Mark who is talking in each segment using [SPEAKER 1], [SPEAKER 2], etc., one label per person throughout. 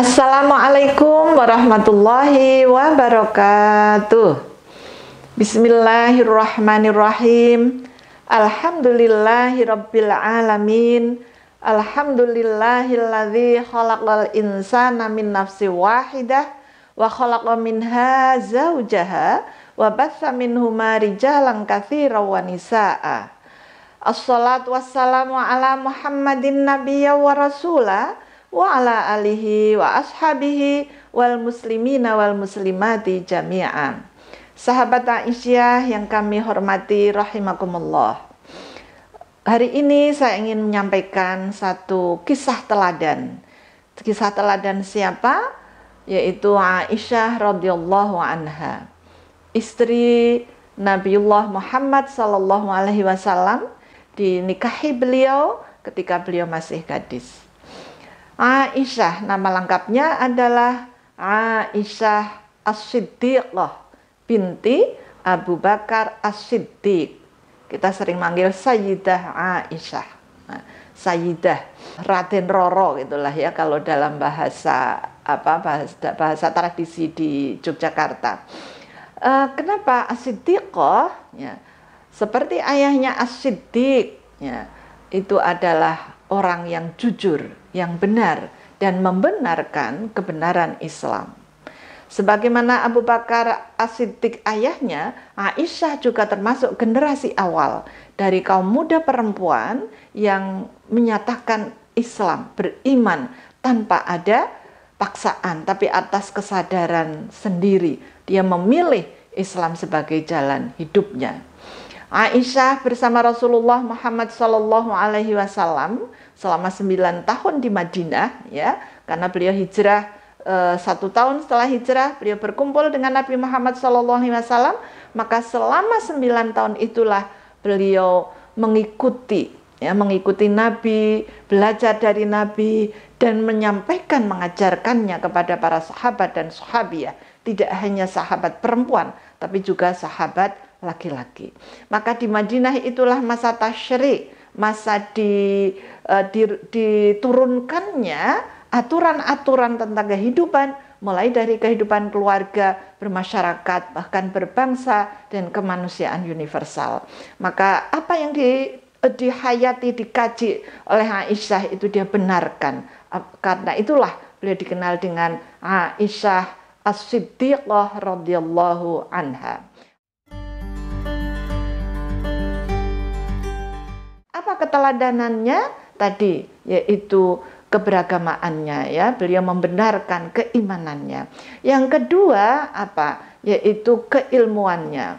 [SPEAKER 1] Assalamualaikum warahmatullahi wabarakatuh. Bismillahirrahmanirrahim. Alhamdulillahirrabbilalamin Alhamdulillahilladzi khalaqal insana min nafsi wahidah wa khalaqa minha zawjaha wa batha minhuma rijalan kathira wa nisaa. Assalatu wassalamu ala Muhammadin nabiyya wa rasulah wa ala alihi wa ashabihi wal muslimina wal muslimati jami'an. Sahabat Aisyah yang kami hormati rahimakumullah. Hari ini saya ingin menyampaikan satu kisah teladan. Kisah teladan siapa? Yaitu Aisyah radhiyallahu anha. Istri Nabiullah Muhammad sallallahu alaihi wasallam dinikahi beliau ketika beliau masih gadis. Aisyah nama lengkapnya adalah Aisyah As-Siddiqah binti Abu Bakar As-Siddiq. Kita sering manggil Sayyidah Aisyah. Nah, Sayyidah Raden Roro gitulah ya kalau dalam bahasa apa bahasa, bahasa tradisi di Yogyakarta. E, kenapa As-Siddiqah ya, seperti ayahnya As-Siddiq ya, itu adalah orang yang jujur yang benar dan membenarkan kebenaran Islam. Sebagaimana Abu Bakar asidik ayahnya, Aisyah juga termasuk generasi awal dari kaum muda perempuan yang menyatakan Islam, beriman tanpa ada paksaan, tapi atas kesadaran sendiri. Dia memilih Islam sebagai jalan hidupnya. Aisyah bersama Rasulullah Muhammad Sallallahu Alaihi Wasallam selama sembilan tahun di Madinah ya karena beliau hijrah e, satu tahun setelah hijrah beliau berkumpul dengan Nabi Muhammad Sallallahu Alaihi Wasallam maka selama sembilan tahun itulah beliau mengikuti ya mengikuti Nabi belajar dari Nabi dan menyampaikan mengajarkannya kepada para sahabat dan sahabiah tidak hanya sahabat perempuan tapi juga sahabat laki-laki. Maka di Madinah itulah masa tasyri, masa di, uh, di diturunkannya aturan-aturan tentang kehidupan mulai dari kehidupan keluarga, bermasyarakat, bahkan berbangsa dan kemanusiaan universal. Maka apa yang di e, dihayati, dikaji oleh Aisyah itu dia benarkan. E, karena itulah beliau dikenal dengan Aisyah As-Siddiqah radhiyallahu anha. keteladanannya tadi yaitu keberagamaannya ya beliau membenarkan keimanannya yang kedua apa yaitu keilmuannya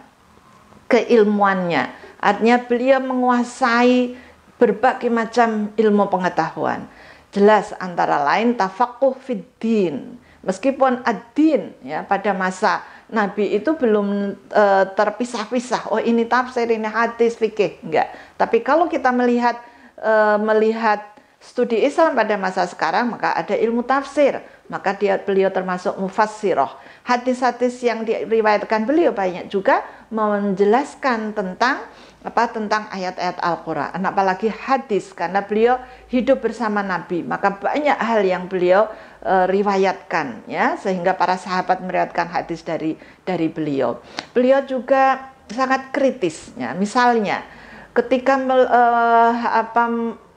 [SPEAKER 1] keilmuannya artinya beliau menguasai berbagai macam ilmu pengetahuan jelas antara lain tafakuh fiddin meskipun ad-din ya pada masa Nabi itu belum e, terpisah-pisah. Oh ini tafsir, ini hadis, fikih, enggak. Tapi kalau kita melihat e, melihat studi Islam pada masa sekarang, maka ada ilmu tafsir. Maka dia beliau termasuk mufassiroh. Hadis-hadis yang diriwayatkan beliau banyak juga menjelaskan tentang apa tentang ayat-ayat Al-Qur'an, apalagi hadis karena beliau hidup bersama Nabi, maka banyak hal yang beliau Eh, riwayatkan ya sehingga para sahabat meriwayatkan hadis dari dari beliau. Beliau juga sangat kritisnya. Misalnya ketika mel, uh, apa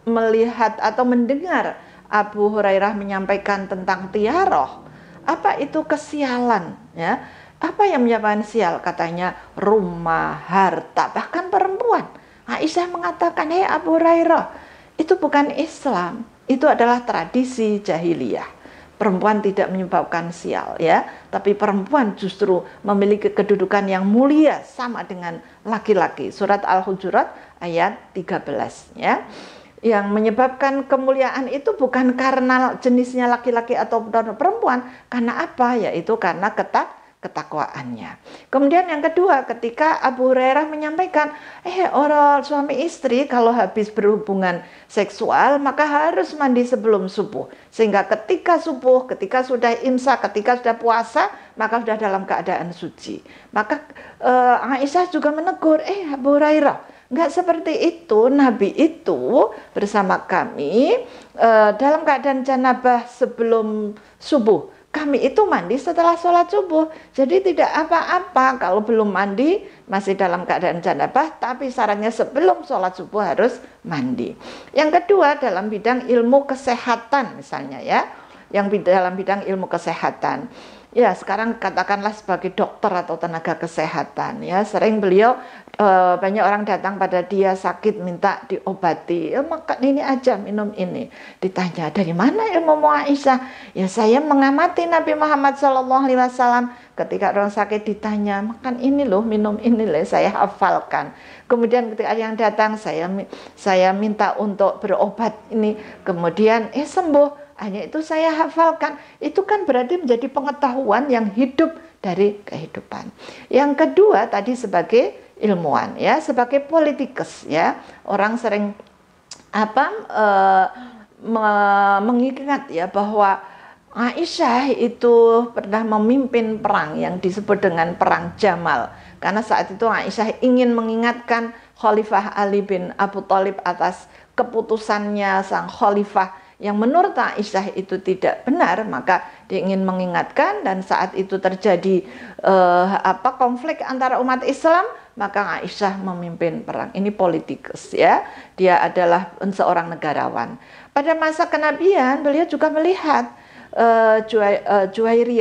[SPEAKER 1] melihat atau mendengar Abu Hurairah menyampaikan tentang tiaroh, apa itu kesialan ya? Apa yang menyebabkan sial? Katanya rumah, harta, bahkan perempuan. Aisyah mengatakan, "Hei Abu Hurairah, itu bukan Islam, itu adalah tradisi jahiliyah." perempuan tidak menyebabkan sial ya, tapi perempuan justru memiliki kedudukan yang mulia sama dengan laki-laki. Surat Al-Hujurat ayat 13 ya. Yang menyebabkan kemuliaan itu bukan karena jenisnya laki-laki atau perempuan, karena apa? Yaitu karena ketat ketakwaannya. Kemudian yang kedua, ketika Abu Hurairah menyampaikan, eh orang suami istri kalau habis berhubungan seksual maka harus mandi sebelum subuh. Sehingga ketika subuh, ketika sudah imsak, ketika sudah puasa, maka sudah dalam keadaan suci. Maka eh, Aisyah juga menegur, eh Abu Hurairah, Enggak seperti itu, Nabi itu bersama kami eh, dalam keadaan janabah sebelum subuh kami itu mandi setelah sholat subuh. Jadi tidak apa-apa kalau belum mandi masih dalam keadaan janabah, tapi sarannya sebelum sholat subuh harus mandi. Yang kedua dalam bidang ilmu kesehatan misalnya ya, yang dalam bidang ilmu kesehatan ya sekarang katakanlah sebagai dokter atau tenaga kesehatan ya sering beliau e, banyak orang datang pada dia sakit minta diobati ya makan ini aja minum ini ditanya dari mana ilmu Aisyah ya saya mengamati Nabi Muhammad SAW ketika orang sakit ditanya makan ini loh minum ini loh saya hafalkan kemudian ketika yang datang saya saya minta untuk berobat ini kemudian eh sembuh hanya itu saya hafalkan. Itu kan berarti menjadi pengetahuan yang hidup dari kehidupan. Yang kedua tadi sebagai ilmuwan ya, sebagai politikus ya. Orang sering apa e, me, mengingat ya bahwa Aisyah itu pernah memimpin perang yang disebut dengan perang Jamal. Karena saat itu Aisyah ingin mengingatkan Khalifah Ali bin Abu Thalib atas keputusannya sang khalifah yang menurut Aisyah itu tidak benar maka dia ingin mengingatkan dan saat itu terjadi uh, apa konflik antara umat Islam maka Aisyah memimpin perang ini politikus ya dia adalah seorang negarawan pada masa kenabian beliau juga melihat Uh, uh,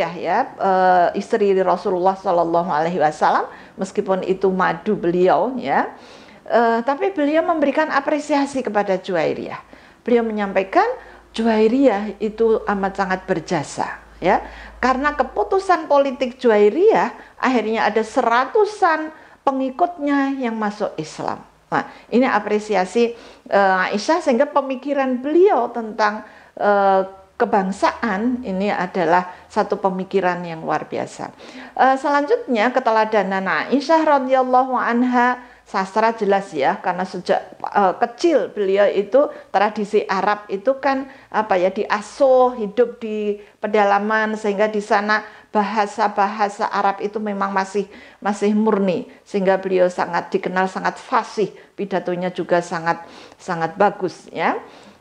[SPEAKER 1] ya uh, istri Rasulullah Shallallahu Alaihi Wasallam meskipun itu madu beliau ya uh, tapi beliau memberikan apresiasi kepada Juwairiyah beliau menyampaikan Juwairiyah itu amat sangat berjasa ya karena keputusan politik Juwairiyah akhirnya ada seratusan pengikutnya yang masuk Islam. Nah, ini apresiasi uh, Aisyah sehingga pemikiran beliau tentang uh, kebangsaan ini adalah satu pemikiran yang luar biasa. Uh, selanjutnya keteladanan Aisyah radhiyallahu anha sastra jelas ya karena sejak uh, kecil beliau itu tradisi Arab itu kan apa ya diasuh hidup di pedalaman sehingga di sana bahasa-bahasa Arab itu memang masih masih murni sehingga beliau sangat dikenal sangat fasih pidatonya juga sangat sangat bagus ya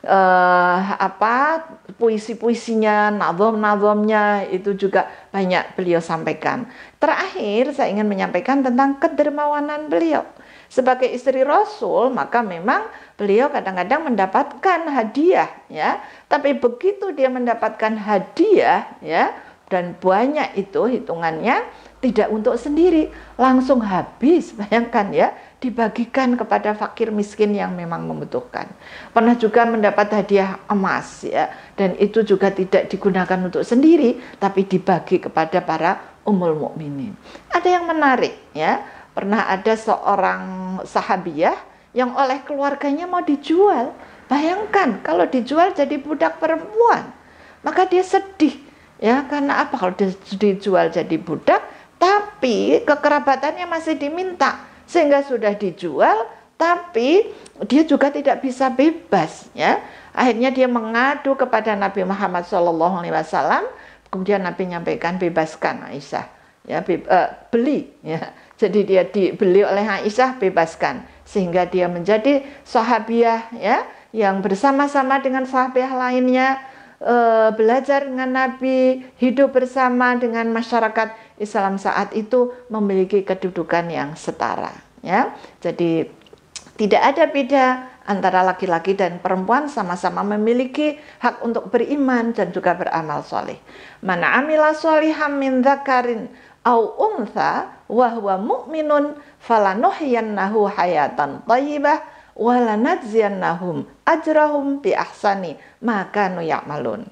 [SPEAKER 1] uh, apa puisi-puisinya, nazom-nazomnya itu juga banyak beliau sampaikan. Terakhir saya ingin menyampaikan tentang kedermawanan beliau. Sebagai istri Rasul, maka memang beliau kadang-kadang mendapatkan hadiah ya. Tapi begitu dia mendapatkan hadiah ya dan banyak itu hitungannya tidak untuk sendiri, langsung habis. Bayangkan ya, dibagikan kepada fakir miskin yang memang membutuhkan. Pernah juga mendapat hadiah emas ya, dan itu juga tidak digunakan untuk sendiri tapi dibagi kepada para umul mukminin. Ada yang menarik ya, Pernah ada seorang sahabiah yang oleh keluarganya mau dijual. Bayangkan kalau dijual jadi budak perempuan. Maka dia sedih ya karena apa kalau dia dijual jadi budak tapi kekerabatannya masih diminta sehingga sudah dijual tapi dia juga tidak bisa bebas ya akhirnya dia mengadu kepada Nabi Muhammad SAW kemudian Nabi menyampaikan bebaskan Aisyah ya be, uh, eh, beli ya jadi dia dibeli oleh Aisyah bebaskan sehingga dia menjadi sahabiah ya yang bersama-sama dengan sahabiah lainnya e, belajar dengan Nabi, hidup bersama dengan masyarakat Islam saat itu memiliki kedudukan yang setara ya. Jadi tidak ada beda antara laki-laki dan perempuan sama-sama memiliki hak untuk beriman dan juga beramal soleh. Mana amila soliham min zakarin au untha wa huwa mu'minun falanuhyiyannahu hayatan thayyibah wa lanajziyannahum ajrahum bi ahsani ma kanu ya'malun.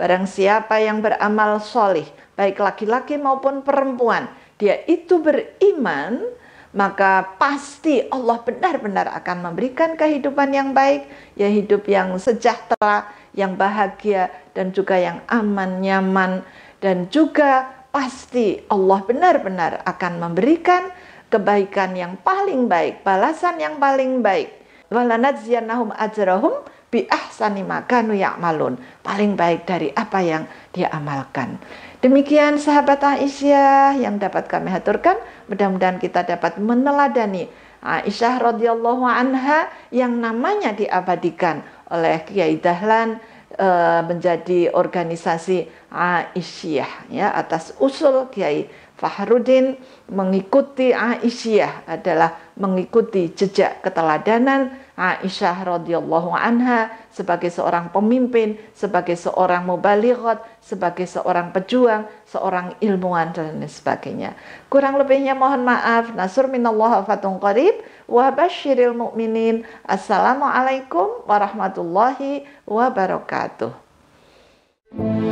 [SPEAKER 1] Barang siapa yang beramal solih, baik laki-laki maupun perempuan, dia itu beriman, maka pasti Allah benar-benar akan memberikan kehidupan yang baik, ya hidup yang sejahtera, yang bahagia, dan juga yang aman, nyaman, dan juga pasti Allah benar-benar akan memberikan kebaikan yang paling baik, balasan yang paling baik. Walanadziyanahum ajrahum bi ahsani makanu ya'malun. Paling baik dari apa yang dia amalkan. Demikian sahabat Aisyah yang dapat kami haturkan. Mudah-mudahan kita dapat meneladani Aisyah radhiyallahu anha yang namanya diabadikan oleh Kiai Dahlan Eh, menjadi organisasi Aisyah ya atas usul Kiai Fahruddin mengikuti Aisyah adalah mengikuti jejak keteladanan Aisyah radhiyallahu anha sebagai seorang pemimpin, sebagai seorang mubalighat, sebagai seorang pejuang, seorang ilmuwan dan lain sebagainya. Kurang lebihnya mohon maaf. Nasur minallah fatun qarib wa basyiril mu'minin. Assalamualaikum warahmatullahi wabarakatuh.